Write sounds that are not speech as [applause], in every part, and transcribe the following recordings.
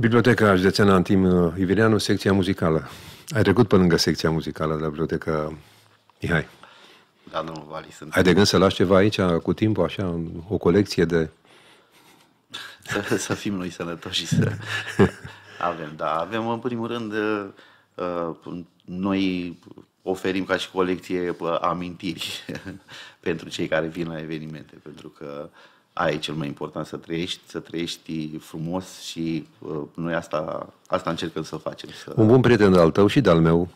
Biblioteca Județeană Antim uh, Ivineanu, secția muzicală. Ai trecut pe lângă secția muzicală de la Biblioteca Mihai. Da, nu Vali, sunt... Ai de gând să lași ceva aici cu timpul, așa, o colecție de... să, să fim noi sănătoși și să... avem, da. Avem, în primul rând, uh, uh, noi oferim ca și colecție amintiri [laughs] pentru cei care vin la evenimente, pentru că uh, aia e cel mai important, să trăiești, să trăiești frumos și uh, noi asta, asta încercăm să facem. Să... Un bun prieten al tău și de-al meu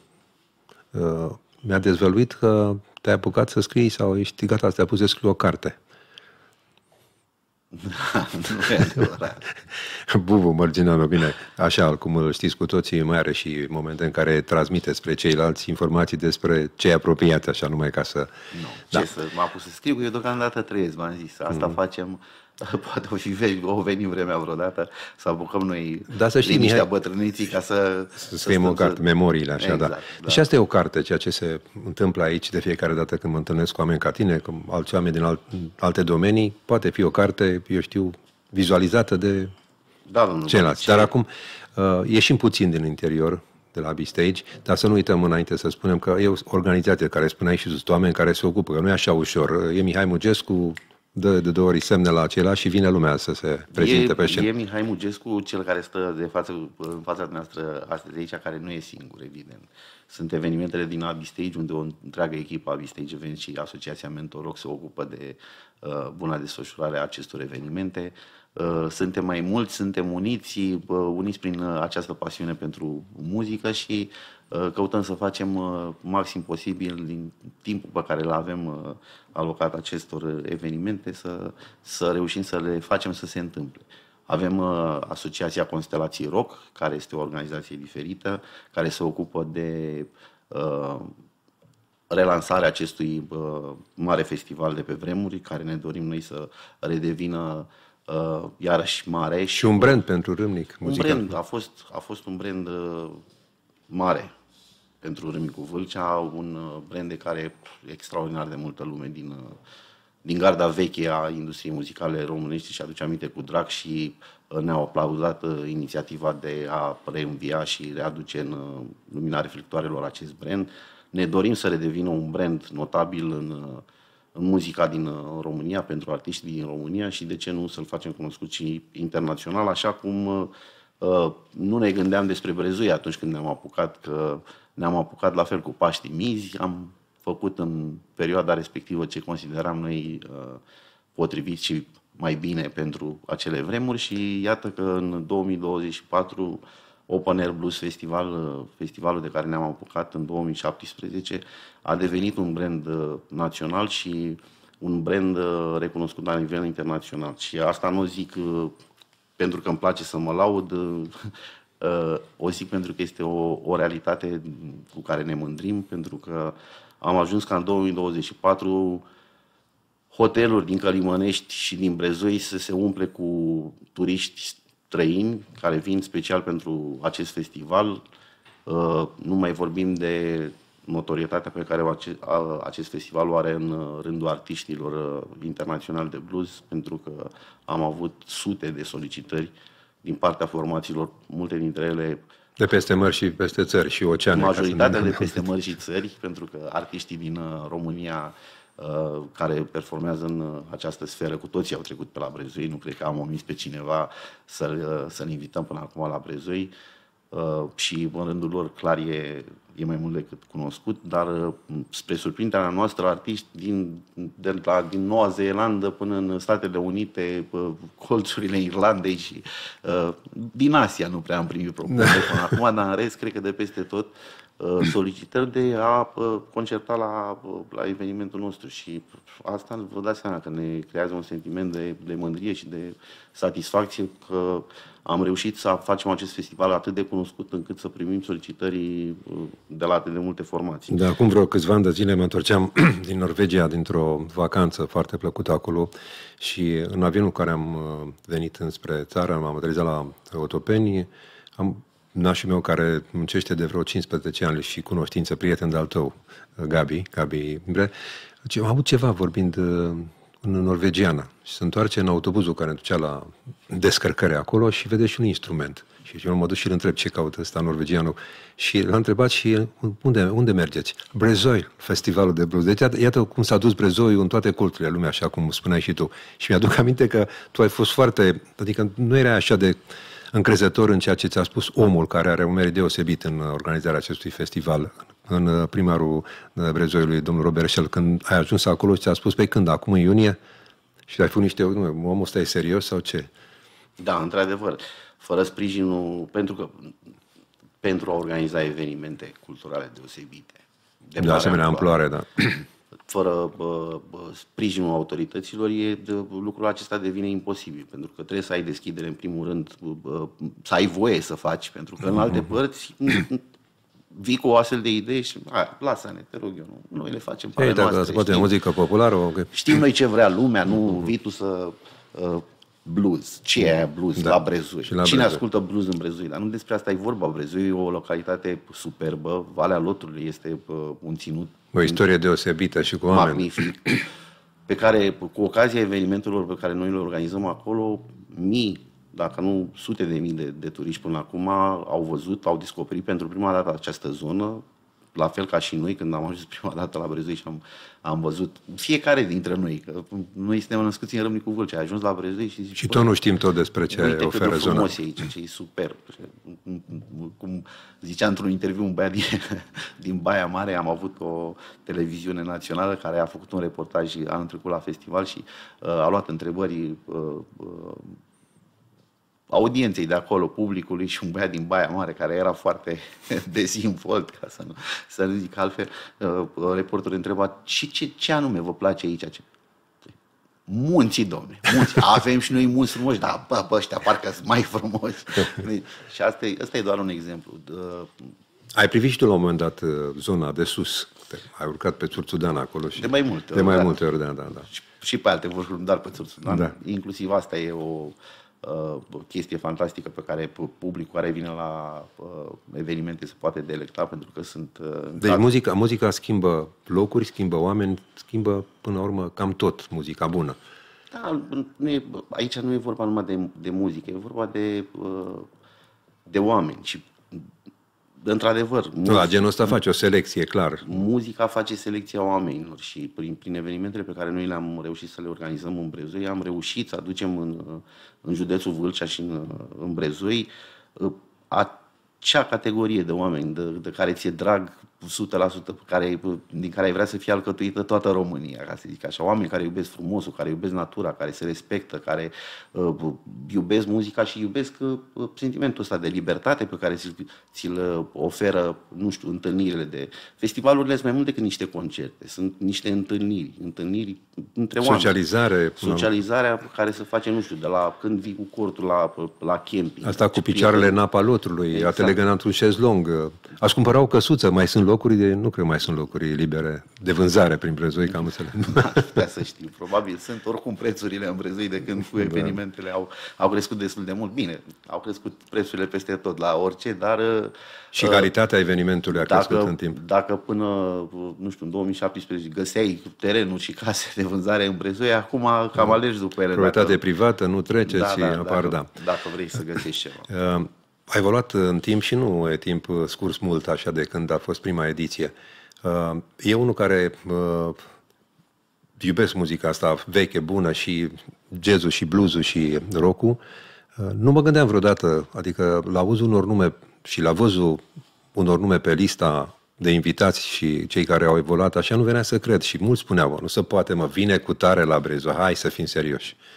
uh, mi-a dezvăluit că te-ai apucat să scrii sau ești gata să te apuci să scrii o carte. [laughs] nu e adevărat. [laughs] Bubu Mărginanu, bine, așa cum îl știți cu toții, mai are și momente în care transmite spre ceilalți informații despre ce e apropiat, așa, numai ca să... Nu, da. ce să, m-a pus să scriu, eu deocamdată trăiesc, v-am zis, asta mm-hmm. facem, [laughs] poate o fi o venim vremea vreodată, să apucăm noi da, să știi, liniștea bătrâniții ca să... Să scriem o carte, să... memoriile, așa, da. exact, da. da. Și asta e o carte, ceea ce se întâmplă aici de fiecare dată când mă întâlnesc cu oameni ca tine, cu alți oameni din alt, alte domenii, poate fi o carte, eu știu, vizualizată de da, domnul Ceilalți. Dar acum uh, ieșim puțin din interior, de la Bistage, dar să nu uităm înainte să spunem că e o organizație care aici și sunt oameni care se ocupă, că nu e așa ușor. E Mihai Mugescu, dă de două ori semne la acela și vine lumea să se prezinte e, pe scenă. E Mihai Mugescu, cel care stă de față, în fața noastră astăzi aici, care nu e singur, evident. Sunt evenimentele din Abistage, unde o întreagă echipă Abistage Event și Asociația Mentoroc se ocupă de uh, buna desfășurare a acestor evenimente. Uh, Uh, suntem mai mulți, suntem uniți, uh, uniți prin uh, această pasiune pentru muzică și căutăm să facem maxim posibil din timpul pe care îl avem alocat acestor evenimente să, să reușim să le facem să se întâmple. Avem Asociația Constelații Rock, care este o organizație diferită, care se ocupă de relansarea acestui mare festival de pe vremuri, care ne dorim noi să redevină uh, iarăși mare. Și un brand pentru Râmnic, muzical. Un brand, a fost, a fost un brand uh, mare pentru Râmnicul Vâlcea, un uh, brand de care extraordinar de multă lume din, uh, din garda veche a industriei muzicale românești și aduce aminte cu drag și uh, ne-au aplaudat uh, inițiativa de a reînvia și readuce în uh, lumina reflectoarelor acest brand. Ne dorim să redevină un brand notabil în uh, muzica din uh, România, pentru artiștii din România și de ce nu să-l facem cunoscut și internațional, așa cum uh, uh, nu ne gândeam despre Brezui atunci când ne-am apucat, că ne-am apucat la fel cu Paști Mizi, am făcut în perioada respectivă ce consideram noi potrivit și mai bine pentru acele vremuri și iată că în 2024 Open Air Blues Festival, uh, festivalul de care ne-am apucat în 2017, a devenit un brand uh, național și un brand uh, recunoscut la nivel internațional. Și asta nu zic pentru că îmi place să mă laud, o zic pentru că este o, o realitate cu care ne mândrim, pentru că am ajuns ca în 2024 hoteluri din Călimănești și din Brezoi să se umple cu turiști străini care vin special pentru acest festival. Uh, nu mai vorbim de notorietatea pe care acest festival o are în uh, rândul artiștilor uh, internaționali de blues, pentru că am avut sute de solicitări din partea formațiilor, multe dintre ele de peste mări și peste țări și oceane. Majoritatea de peste mări și țări, pentru că artiștii din România Uh, care performează în uh, această sferă. Cu toții au trecut pe la Brezui, nu cred că am omis pe cineva să-l, uh, să-l invităm până acum la Brezui. și în rândul lor clar e, e mai mult decât cunoscut, dar spre surprinderea noastră, artiști din, de la, din Noua Zeelandă până în Statele Unite, colțurile Irlandei și din Asia nu prea am primit propuneri da. până acum, dar în rest cred că de peste tot Uh, solicitări de a uh, concerta la, uh, la evenimentul nostru și asta vă dați seama că ne creează un sentiment de, de mândrie și de satisfacție că am reușit să facem acest festival atât de cunoscut încât să primim solicitări de la atât de multe formații. Da, acum vreo câțiva ani de zile mă întorceam [clears throat] din Norvegia dintr-o vacanță foarte plăcută acolo și în avionul care am venit înspre țară, m-am aterizat la Otopeni, am nașul meu care muncește de vreo 15 ani și cunoștință, prieten de-al tău, Gabi, Gabi Bre, zice, am avut ceva vorbind uh, în norvegiană și se întoarce în autobuzul care ducea la descărcare acolo și vede și un instrument. Și eu mă duc și îl întreb ce caută ăsta norvegianul. Și l-a întrebat și unde, unde mergeți? Brezoi, festivalul de blues. Deci iată cum s-a dus Brezoi în toate culturile lumii, așa cum spuneai și tu. Și mi-aduc aminte că tu ai fost foarte, adică nu era așa de uh, încrezător în ceea ce ți-a spus omul care are un merit deosebit în organizarea acestui festival, în uh, primarul uh, Brezoiului, domnul Robert Schell, când ai ajuns acolo și ți-a spus, pe păi când, acum în iunie? Și ai făcut niște, nu, omul ăsta e serios sau ce? Da, într-adevăr. Fără sprijinul, pentru că pentru a organiza evenimente culturale deosebite. De, de asemenea amploare, amploare, da fără uh, sprijinul autorităților, e, de, lucrul acesta devine imposibil, pentru că trebuie să ai deschidere, în primul rând, uh, să ai voie să faci, pentru că în alte mhm. părți vii cu o astfel de idee și lasă-ne, te rog eu, nu. noi le facem pe Ei, dacă noastre, se poate știm, muzică populară... Okay. Știm noi ce vrea lumea, nu mhm. vii tu să uh, blues. Ce e blues? Da. La Brezui. la Cine Brezui. ascultă blues în Brezui? Dar nu despre asta e vorba. Brezui e o localitate superbă. Valea Lotrului este uh, un ținut. O istorie deosebită și cu oameni. Magnific. Pe care, cu ocazia evenimentelor pe care noi le organizăm acolo, mii, dacă nu sute de mii de, de turiști până acum, au văzut, au descoperit pentru prima dată această zonă la fel ca și noi, când am ajuns [laughs] prima dată la Brezui și am, am văzut fiecare dintre noi, că noi suntem născuți în Râmnicu Vâlcea, ai ajuns la Brezui și zici... Și tot nu știm tot despre ce uite oferă cât frumos zona. e aici, ce e super. Cum zicea într-un interviu un băiat din, [laughs] din Baia Mare, am avut o televiziune națională care a făcut un reportaj anul trecut la festival și uh, a luat întrebări uh, uh, audienței de acolo, publicului și un băiat din Baia Mare care era foarte [laughs] dezinvolt, ca să nu, să nu zic altfel, uh, reporterul întreba ce, ce, ce anume vă place aici? Ce? Munții, domne, munții. [laughs] Avem și noi munți frumoși, dar bă, bă, ăștia parcă sunt mai frumoși. [laughs] și asta e, asta e doar un exemplu. Uh, ai privit și tu la un moment dat uh, zona de sus. Ai urcat pe Țurțudan acolo. Și de mai multe ori. De mai da. multe ori, da, da, da. Și, și pe alte vârfuri, dar pe Țurțudan. Da. Inclusiv asta e o... Uh, Uh, o chestie fantastică pe care publicul care vine la uh, evenimente se poate delecta pentru că sunt... Uh, deci muzica, muzica schimbă locuri, schimbă oameni, schimbă până la urmă cam tot muzica bună. Da, nu e, aici nu e vorba numai de, de muzică, e vorba de, de oameni și într-adevăr... Da, muzica, la genul ăsta face o selecție, clar. Muzica face selecția oamenilor și prin, prin evenimentele pe care noi le-am reușit să le organizăm în Brezoi, am reușit să aducem în, în județul Vâlcea și în, în Brezoi ă, acea categorie de oameni de, de care ți-e drag 100% pe care, din care ai vrea să fie alcătuită toată România, ca să zic așa. Oameni care iubesc frumosul, care iubesc natura, care se respectă, care uh, iubesc muzica și iubesc uh, sentimentul ăsta de libertate pe care ți-l uh, oferă, nu știu, întâlnirile de... Festivalurile sunt mai mult decât niște concerte, sunt niște întâlniri, întâlniri între oameni. Socializare. Socializarea care se face, nu știu, de la când vii cu cortul la, la camping. Asta cu picioarele prieteni. în apa lotrului, exact. a te exact. legă într-un șezlong. Aș cumpăra o căsuță, mai sunt locuri, de, nu cred mai sunt locuri libere de vânzare prin brezoi, cam am înțeles. Asta [laughs] să știu, probabil sunt oricum prețurile în brezoi de când cu da. evenimentele au, au crescut destul de mult. Bine, au crescut prețurile peste tot, la orice, dar... Și uh, calitatea uh, evenimentului a dacă, crescut în timp. Dacă până, nu știu, în 2017 găseai terenul și case de vânzare în brezoi, acum cam da. alegi după ele. Proprietate dacă... privată, nu trece da, și da, apar, dacă, da. Dacă vrei să găsești ceva. Uh, a evoluat în timp și nu e timp scurs mult așa de când a fost prima ediție. Uh, e unul care uh, iubesc muzica asta veche, bună și jazzul și blues și rock uh, Nu mă gândeam vreodată, adică la auzul unor nume și la văzul unor nume pe lista de invitați și cei care au evoluat, așa nu venea să cred. Și mulți spuneau, nu se poate, mă, vine cu tare la Brezo, hai să fim serioși. Uh,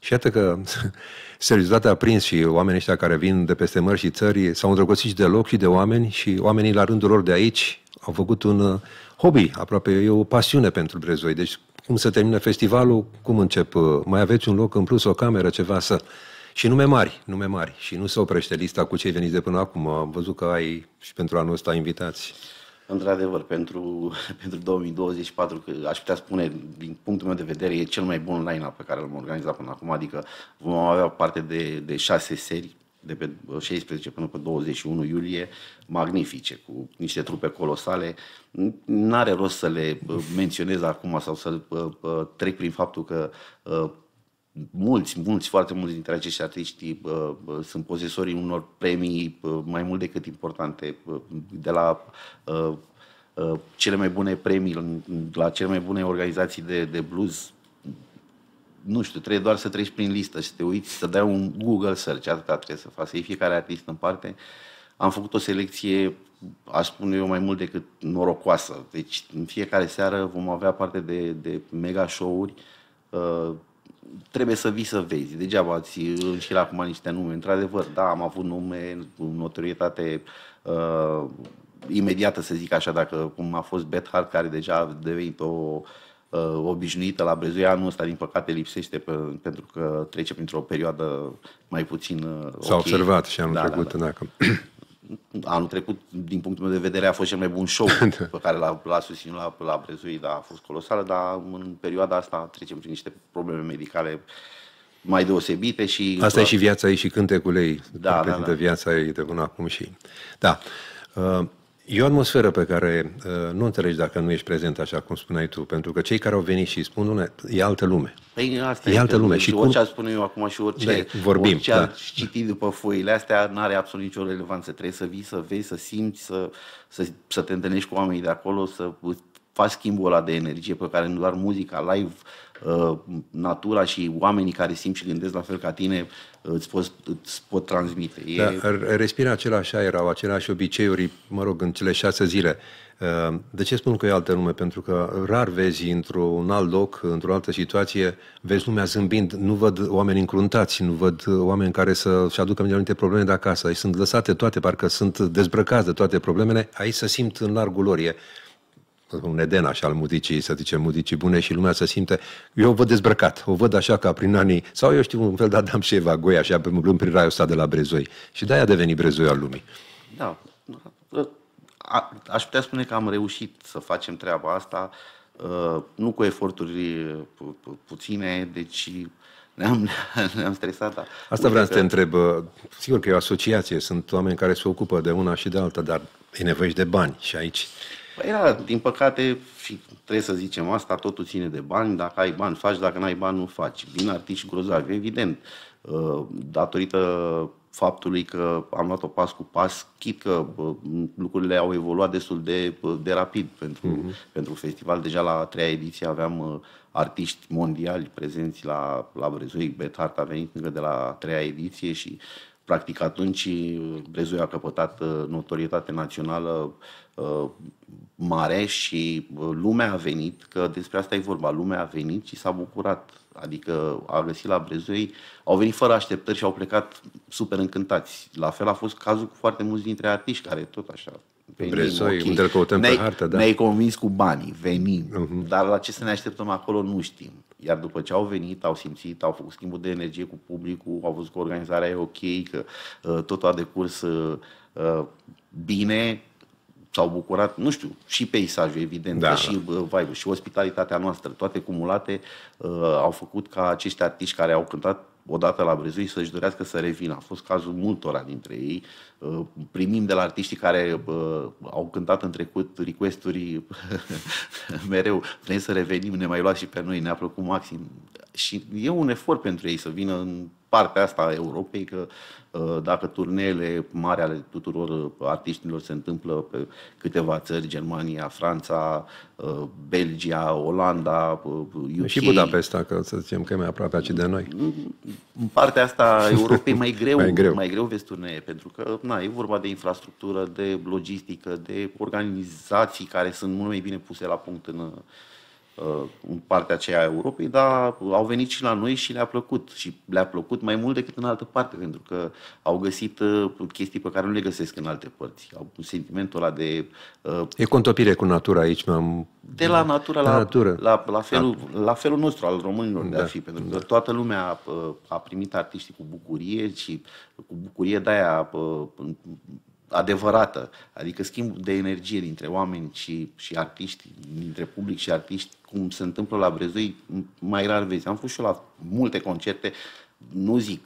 și iată că [laughs] seriozitatea a prins și oamenii ăștia care vin de peste mări și țări s-au îndrăgostit și de loc și de oameni și oamenii la rândul lor de aici au făcut un uh, hobby, aproape e o pasiune pentru Brezoi. Deci cum se termină festivalul, cum încep, uh, mai aveți un loc în plus, o cameră, ceva să... Și nume mari, nume mari. Și nu se oprește lista cu cei veniți de până acum. Am văzut că ai și pentru anul ăsta invitați într-adevăr, pentru, [laughs] pentru 2024, că aș putea spune, din punctul meu de vedere, e cel mai bun line-up pe care l-am organizat până acum, adică vom avea parte de, de șase serii, de pe 16 uh, până pe 21 iulie, magnifice, cu niște trupe colosale. N-are rost să le uh, menționez acum sau să uh, trec prin faptul că mulți, mulți, foarte mulți dintre acești artiști uh, sunt posesorii unor premii uh, mai mult decât importante, uh, de la uh, uh, cele mai bune premii, la cele mai bune organizații de, de blues. Nu știu, trebuie doar să treci prin listă și să te uiți, să dai un Google search, atâta trebuie să faci, să iei fiecare artist în parte. Am făcut o selecție aș spune eu, mai mult decât norocoasă. Deci, în fiecare seară vom avea parte de, de mega show-uri uh, trebuie să vii să vezi. Degeaba ați la acum niște nume. Într-adevăr, da, am avut nume cu notorietate uh, imediată, să zic așa, dacă cum a fost Bethard, care deja a devenit o uh, obișnuită la Brezuia. Anul ăsta, din păcate, lipsește pe, pentru că trece printr-o perioadă mai puțin uh, S-a okay. observat și anul da, da trecut. Da, da. Dacă... [clears throat] anul trecut, din punctul meu de vedere, a fost cel mai bun show [laughs] pe da. care l-a, l-a susținut la, la Brezuit, dar a fost colosală, dar în perioada asta trecem prin niște probleme medicale mai deosebite și... Asta e și viața ei și cântecul ei. Da, da, da. viața ei de până acum și... Da. Uh, E o atmosferă pe care uh, nu înțelegi dacă nu ești prezent, așa cum spuneai tu, pentru că cei care au venit și spun, dumne, e altă lume. Păi, asta e, e altă lume. Și orice cum... spun eu acum și orice, da, vorbim, orice da. citi după foile astea, nu are absolut nicio relevanță. Trebuie să vii, să vezi, să simți, să, să, să te întâlnești cu oamenii de acolo, să faci schimbul ăla de energie pe care nu doar muzica, live, uh, natura și oamenii care simt și gândesc la fel ca tine uh, îți pot, îți pot transmite. E... Da, respira același aer, au aceleași obiceiuri, mă rog, în cele șase zile. Uh, de ce spun că e altă lume? Pentru că rar vezi într-un alt loc, într-o altă situație, vezi lumea zâmbind, nu văd oameni încruntați, nu văd oameni care să-și aducă anumite probleme de acasă. Aici sunt lăsate toate, parcă sunt dezbrăcați de toate problemele, aici se simt în largul lor. E, un eden așa al muzicii, să zicem, muzicii bune și lumea să simte, eu o văd dezbrăcat, o văd așa ca prin anii, sau eu știu un fel de Adam Eva goi așa, pe lume, prin raiul ăsta de la Brezoi. Și de-aia a devenit Brezoi al lumii. Da. A, aș putea spune că am reușit să facem treaba asta, uh, nu cu eforturi uh, puține, deci ne-am, [laughs] ne-am stresat. Da. Asta vreau să te întreb. Uh, sigur că e o asociație, sunt oameni care se ocupă de una și de alta, dar e nevoie de bani și aici Păi era, din păcate, și trebuie să zicem asta, totul ține de bani. Dacă ai bani, faci. Dacă n-ai bani, nu faci. Vin artiști grozavi, evident. Uh, datorită faptului că am luat-o pas cu pas, chit că lucrurile au evoluat destul de, de rapid pentru, mm-hmm. pentru festival. Deja la a treia ediție aveam uh, artiști mondiali prezenți la, la Brezoi. Bethart a venit încă de la a treia ediție și uh, Practic atunci Brezoiu a căpătat uh, notorietate națională uh, mare și uh, lumea a venit, că despre asta e vorba, lumea a venit și s-a bucurat. Adică a găsit la Brezoi, au venit fără așteptări și au plecat super încântați. La fel a fost cazul cu foarte mulți dintre artiști care tot așa Venim, Brezoi, okay. unde căutăm ne-ai, pe hartă, da. Ne-ai convins cu banii, venim, uh-huh. dar la ce să ne așteptăm acolo nu știm. Iar după ce au venit, au simțit, au făcut schimbul de energie cu publicul, au văzut că organizarea e ok, că uh, totul a decurs uh, uh bine, s-au bucurat, nu știu, și peisajul, evident, da. și vibe și ospitalitatea noastră, toate cumulate uh, au făcut ca acești artiști care au cântat odată la Brezui să-și dorească să revină. A fost cazul multora dintre ei. Uh, primim de la artiștii care au cântat în trecut requesturi [laughs] mereu. Vrem să revenim, ne mai luați și pe noi, ne-a plăcut maxim. Și e un efort pentru ei să vină în partea asta a Europei, că uh, dacă turneele mari ale tuturor uh, artiștilor se întâmplă pe câteva țări, Germania, Franța, uh, Belgia, Olanda, UK... Și Budapesta, că să zicem că e mai aproape aici de noi. În mm-hmm. partea asta [laughs] Europei mai greu, mai greu. mai greu vezi turnee, pentru că na, e vorba de infrastructură, de logistică, de organizații care sunt mult mai bine puse la punct în, Uh, în partea aceea a Europei, dar au venit și la noi și le-a plăcut. Și le-a plăcut mai mult decât în altă parte, pentru că au găsit uh, chestii pe care nu le găsesc în alte părți. Au un sentimentul ăla de... Uh, e contopire cu natura aici. am De la natura, la, la, natură. La, la, felul, da. la felul nostru, al românilor da. de a da. fi, pentru că da. toată lumea a primit artiștii cu bucurie și cu bucurie de-aia adevărată, adică schimb de energie dintre oameni și, și artiști, dintre public și artiști, cum se întâmplă la Brezoi, mai rar vezi. Am fost și eu la multe concerte, nu zic,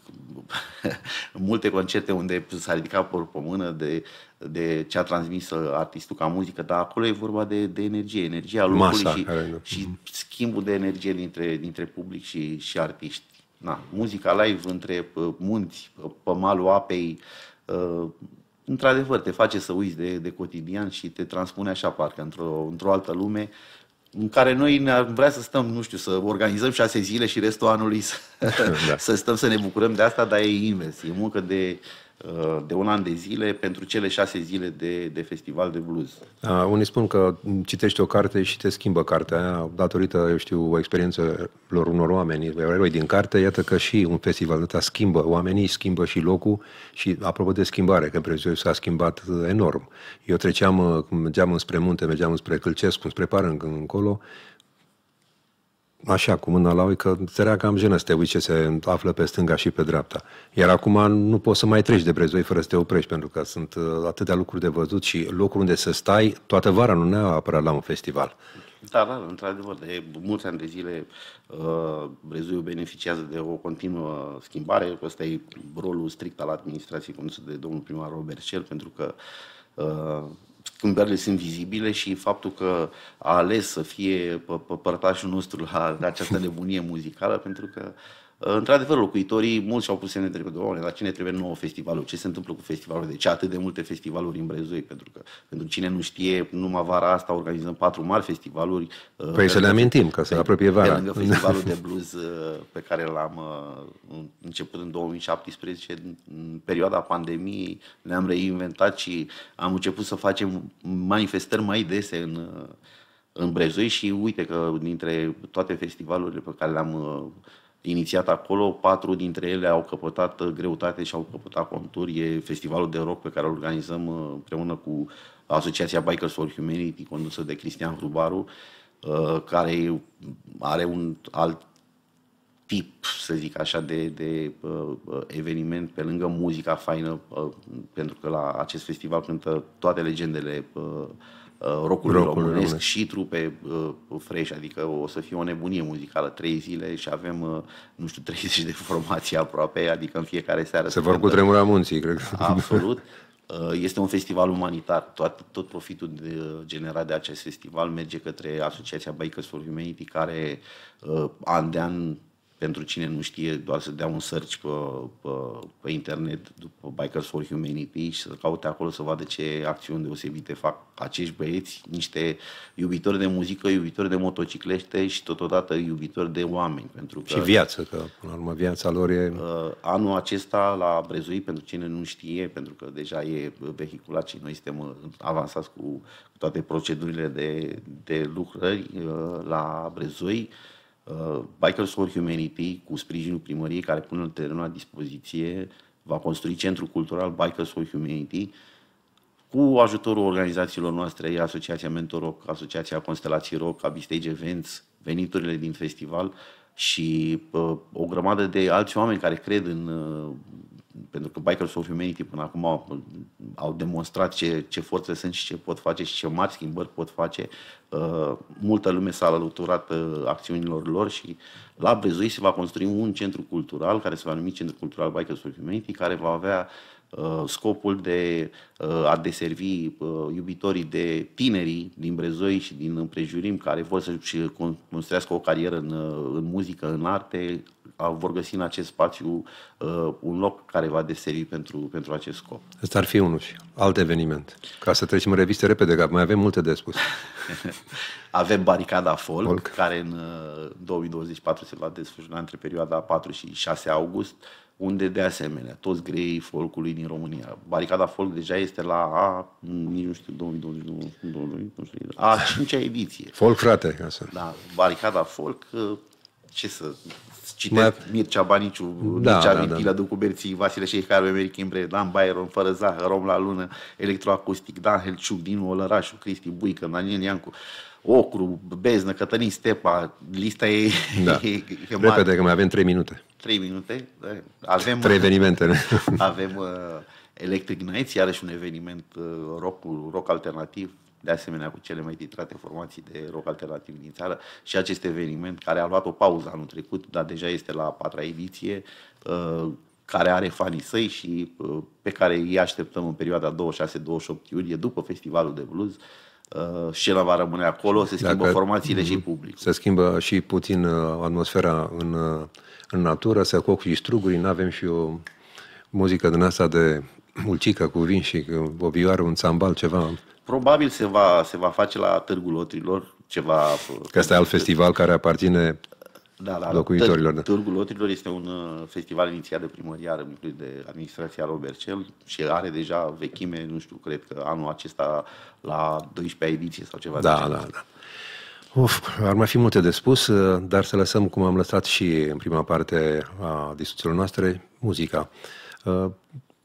[laughs] multe concerte unde s-a ridicat părul pe mână de, de ce a transmis artistul ca muzică, dar acolo e vorba de, de energie, energia locului Masa, și, care... și mhm. schimbul de energie dintre, dintre public și, și artiști. Na, muzica live între munți, pe malul apei, uh, într-adevăr, te face să uiți de, de cotidian și te transpune așa parcă într-o, într-o altă lume în care noi ne-am vrea să stăm, nu știu, să organizăm șase zile și restul anului să, [laughs] da. să stăm să ne bucurăm de asta, dar e invers. E muncă de Uh, de un an de zile pentru cele șase zile de, de festival de blues. A, uh, unii spun că citești o carte și te schimbă cartea aia, datorită, eu știu, experiențelor unor oameni, eroi din carte, iată că și un festival ăsta schimbă, oamenii schimbă și locul și, apropo de schimbare, că Preziu s-a schimbat enorm. Eu treceam, uh, mergeam înspre munte, mergeam înspre Câlcescu, înspre Parâng, încolo, așa, cu mâna la ui, că țărea cam jenă să te uiți ce se află pe stânga și pe dreapta. Iar acum nu poți să mai treci de brezoi fără să te oprești, pentru că sunt uh, atâtea lucruri de văzut și locuri unde să stai toată vara, nu neapărat la un festival. Da, da, într-adevăr, de mulți ani de zile uh, Brezuiul beneficiază de o continuă schimbare. Ăsta e rolul strict al administrației condusă de domnul primar Robert Cel, pentru că uh, schimbările sunt vizibile și faptul că a ales să fie părtașul nostru la această nebunie muzicală, pentru că Într-adevăr, locuitorii mulți au pus semne de întrebare, dar cine trebuie nou festivalul, ce se întâmplă cu festivalul, de ce atât de multe festivaluri în Brezoi, pentru că pentru cine nu știe, numai vara asta organizăm patru mari festivaluri. Uh, păi să le amintim, că se apropie vara. Pe lângă festivalul de blues uh, pe care l-am uh, început în 2017, în perioada pandemiei, ne-am reinventat și am început să facem manifestări mai dese în, în Brezoi și uite că dintre toate festivalurile pe care le-am inițiat acolo. Patru dintre ele au căpătat uh, greutate și au căpătat conturi. E festivalul de rock pe care îl organizăm uh, împreună cu Asociația Bikers for Humanity, condusă de Cristian Hrubaru, uh, care are un alt tip, să zic așa, de, de uh, eveniment pe lângă muzica faină, uh, pentru că la acest festival cântă toate legendele uh, Uh, rocul românesc, românesc și trupe uh, fresh, adică o să fie o nebunie muzicală, trei zile și avem, uh, nu știu, 30 [laughs] de formații aproape, adică în fiecare seară. Se vor tremura munții, cred. Absolut. Este un festival umanitar. Tot, tot profitul de, generat de acest festival merge către Asociația Bikers for Humanity, care an de an pentru cine nu știe, doar să dea un search pe, pe, pe internet după Bikers for Humanity și să caute acolo să vadă ce acțiuni deosebite fac acești băieți, niște iubitori de muzică, iubitori de motociclete și totodată iubitori de oameni. Pentru că, și viață, că până la urmă viața lor e... Uh, anul acesta la Brezui, pentru cine nu știe, pentru că deja e vehiculat și noi suntem uh, avansați cu toate procedurile de, de lucrări uh, la Brezui, Uh, Bikers for Humanity, cu sprijinul primăriei care pune terenul la dispoziție, va construi centrul cultural Bikers for Humanity cu ajutorul organizațiilor noastre, Asociația Mentor Rock, Asociația Constelații Rock, Abistage Events, veniturile din festival și uh, o grămadă de alți oameni care cred în uh, pentru că Bikers of Humanity până acum au, au demonstrat ce, ce forțe sunt și ce pot face și ce mari schimbări pot face. Uh, multă lume s-a alăturat uh, acțiunilor lor și la Brezoi se va construi un centru cultural care se va numi Centru Cultural Bikers of Humanity care va avea uh, scopul de uh, a deservi uh, iubitorii de tinerii din Brezoi și din împrejurim care vor să-și construiască o carieră în, în muzică, în arte, vor găsi în acest spațiu uh, un loc care va deseri pentru, pentru acest scop. Asta ar fi unul și alt eveniment. Ca să trecem în reviste repede, că mai avem multe de spus. [laughs] avem baricada Folk, Folk, care în 2024 uh, se va desfășura între perioada 4 și 6 august, unde de asemenea toți greii folcului din România. Baricada folk deja este la a, nici nu știu, 2022, nu știu, a cincea ediție. Folk, frate, asta. Da, baricada folk, uh, ce să citesc mai... Mircea Baniciu, da, Mircea da, Vintila, da. Ducu Berții, Vasile Șehcaru, Emeric Imbre, Dan Byron, Fără Zahăr, Rom la Lună, Electroacustic, Dan Helciuc, Dinu Olărașu, Cristi Buică, Daniel Iancu, Ocru, Beznă, Cătălin Stepa, lista e... Da. [laughs] e, e Repede, că mai avem 3 minute. 3 minute? Da. Avem... trei evenimente. [laughs] avem uh, Electric Nights, iarăși un eveniment uh, rock, rock alternativ, de asemenea cu cele mai titrate formații de rock alternativ din țară și acest eveniment care a luat o pauză anul trecut, dar deja este la a patra ediție, uh, care are fanii săi și uh, pe care îi așteptăm în perioada 26-28 iulie, după festivalul de blues, uh, scena va rămâne acolo, se schimbă Dacă formațiile și mhm. public Se schimbă și puțin atmosfera în, în natură, se coc și struguri, nu avem și o muzică din asta de mulcică cu vin și o vioară, un țambal, ceva probabil se va, se va face la Târgul Otrilor ceva... Că ăsta e alt festival care aparține da, da, da. locuitorilor. Târ- Târgul Otrilor este un uh, festival inițiat de primăria Râmnicului de administrația Robert Cel și are deja vechime, nu știu, cred că anul acesta la 12-a ediție sau ceva. Da, de da, da. Uf, ar mai fi multe de spus, uh, dar să lăsăm, cum am lăsat și în prima parte a discuțiilor noastre, muzica. Uh,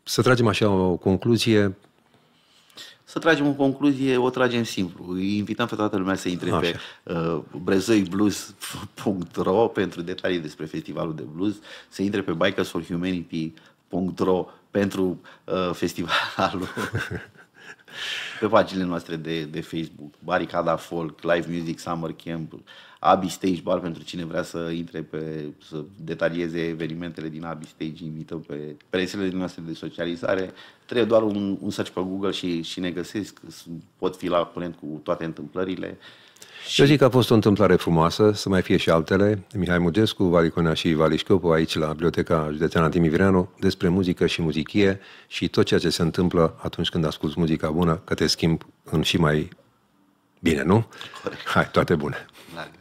să tragem așa o concluzie să tragem o concluzie, o tragem simplu. Îi invităm pe toată lumea să intre Așa. pe uh, brezoiblues.ro pentru detalii despre festivalul de blues, să intre pe bikersforhumanity.ro pentru uh, festivalul [laughs] pe paginile noastre de, de Facebook, Baricada Folk, Live Music Summer Camp, Abi Stage Bar pentru cine vrea să intre pe, să detalieze evenimentele din Abi Stage, invită pe, pe rețelele noastre de socializare. Trebuie doar un, un search pe Google și, și ne găsesc. Pot fi la curent cu toate întâmplările. Și... Eu zic că a fost o întâmplare frumoasă, să mai fie și altele. Mihai Mugescu, Valicona și Valișcopu aici la Biblioteca Județeană Timișoara despre muzică și muzichie și tot ceea ce se întâmplă atunci când asculți muzica bună, că te schimb în și mai bine, nu? Corect. Hai, toate bune! La